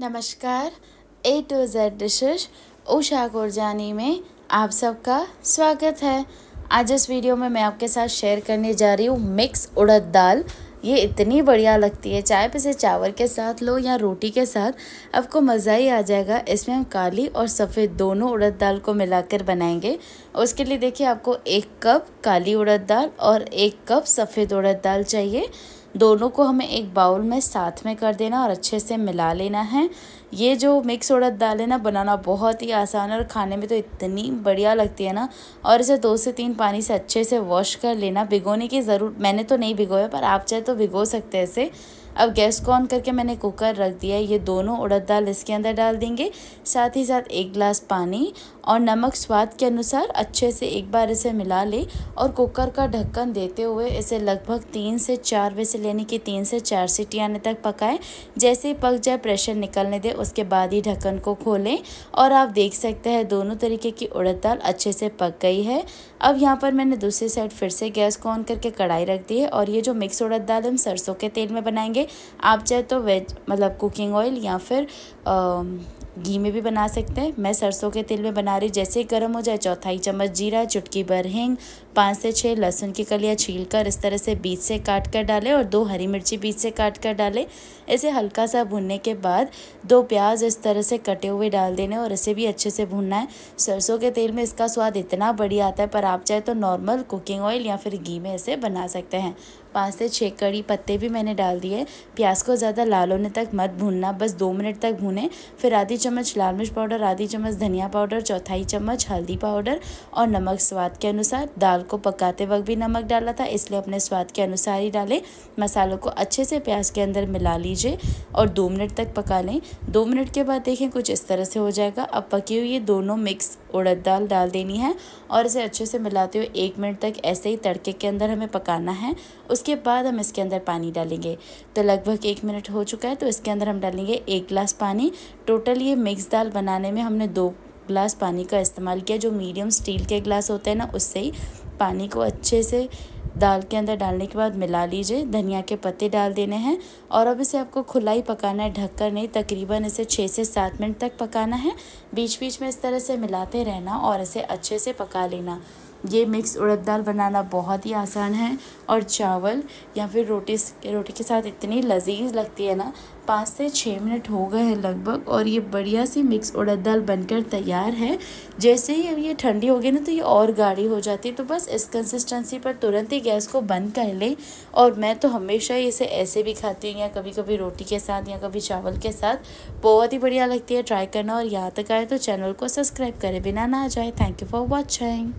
नमस्कार A to Z dishes Usha Gurjani में आप सबका स्वागत है आज इस वीडियो में मैं आपके साथ शेयर करने जा रही हूँ मिक्स उड़द दाल ये इतनी बढ़िया लगती है चाहे इसे चावल के साथ लो या रोटी के साथ आपको मज़ा ही आ जाएगा इसमें हम काली और सफ़ेद दोनों उड़द दाल को मिलाकर बनाएंगे उसके लिए देखिए आपको एक कप काली उड़द दाल और एक कप सफ़ेद उड़द दाल चाहिए दोनों को हमें एक बाउल में साथ में कर देना और अच्छे से मिला लेना है ये जो मिक्स उड़द दाल है ना बनाना बहुत ही आसान है और खाने में तो इतनी बढ़िया लगती है ना और इसे दो से तीन पानी से अच्छे से वॉश कर लेना भिगोने की ज़रूर मैंने तो नहीं भिगोया पर आप चाहे तो भिगो सकते हैं इसे अब गैस को ऑन करके मैंने कुकर रख दिया ये दोनों उड़द दाल इसके अंदर डाल देंगे साथ ही साथ एक गिलास पानी और नमक स्वाद के अनुसार अच्छे से एक बार इसे मिला ले और कुकर का ढक्कन देते हुए इसे लगभग तीन से चार बजे से लेने की तीन से चार सीटी आने तक पकाएं जैसे ही पक जाए प्रेशर निकलने दें उसके बाद ही ढक्कन को खोलें और आप देख सकते हैं दोनों तरीके की उड़द दाल अच्छे से पक गई है अब यहाँ पर मैंने दूसरी साइड फिर से गैस को ऑन करके कढ़ाई रख दी है और ये जो मिक्स उड़द दाल हम सरसों के तेल में बनाएंगे आप चाहे तो वेज मतलब कुकिंग ऑयल या फिर घी में भी बना सकते हैं मैं सरसों के तेल में बना रही जैसे ही गर्म हो जाए चौथाई चम्मच जीरा चुटकी भर हिंग पाँच से छः लहसुन की कलियाँ छील कर इस तरह से बीच से काट कर डालें और दो हरी मिर्ची बीच से काट कर डालें इसे हल्का सा भुनने के बाद दो प्याज इस तरह से कटे हुए डाल देने और इसे भी अच्छे से भुनना है सरसों के तेल में इसका स्वाद इतना बढ़िया आता है पर आप चाहे तो नॉर्मल कुकिंग ऑयल या फिर घी में इसे बना सकते हैं पाँच से छः कड़ी पत्ते भी मैंने डाल दिए प्याज को ज़्यादा लाल होने तक मत भूनना बस दो मिनट तक भूनें फिर आधी चम्मच लाल मिर्च पाउडर आधी चम्मच धनिया पाउडर चौथाई चम्मच हल्दी पाउडर और नमक स्वाद के अनुसार दाल को पकाते वक्त भी नमक डाला था इसलिए अपने स्वाद के अनुसार ही डालें मसालों को अच्छे से प्याज के अंदर मिला लीजिए और दो मिनट तक पका लें दो मिनट के बाद देखें कुछ इस तरह से हो जाएगा अब पकी हुई ये दोनों मिक्स उड़द दाल डाल देनी है और इसे अच्छे से मिलाते हुए एक मिनट तक ऐसे ही तड़के के अंदर हमें पकाना है उसके बाद हम इसके अंदर पानी डालेंगे तो लगभग एक मिनट हो चुका है तो इसके अंदर हम डालेंगे एक गिलास पानी टोटल ये देखिए मिक्स दाल बनाने में हमने दो ग्लास पानी का इस्तेमाल किया जो मीडियम स्टील के ग्लास होते हैं ना उससे ही पानी को अच्छे से दाल के अंदर डालने के बाद मिला लीजिए धनिया के पत्ते डाल देने हैं और अब इसे आपको खुला ही पकाना है ढककर नहीं तकरीबन इसे छः से सात मिनट तक पकाना है बीच बीच में इस तरह से मिलाते रहना और इसे अच्छे से पका लेना ये मिक्स उड़द दाल बनाना बहुत ही आसान है और चावल या फिर रोटी रोटी के साथ इतनी लजीज लगती है ना पाँच से छः मिनट हो गए हैं लगभग और ये बढ़िया सी मिक्स उड़द दाल बनकर तैयार है जैसे ही अब ये ठंडी हो गई ना तो ये और गाढ़ी हो जाती है तो बस इस कंसिस्टेंसी पर तुरंत ही गैस को बंद कर लें और मैं तो हमेशा इसे ऐसे भी खाती हूँ या कभी कभी रोटी के साथ या कभी चावल के साथ बहुत ही बढ़िया लगती है ट्राई करना और यहाँ तक आए तो चैनल को सब्सक्राइब करें बिना ना आ जाए थैंक यू फॉर वॉचिंग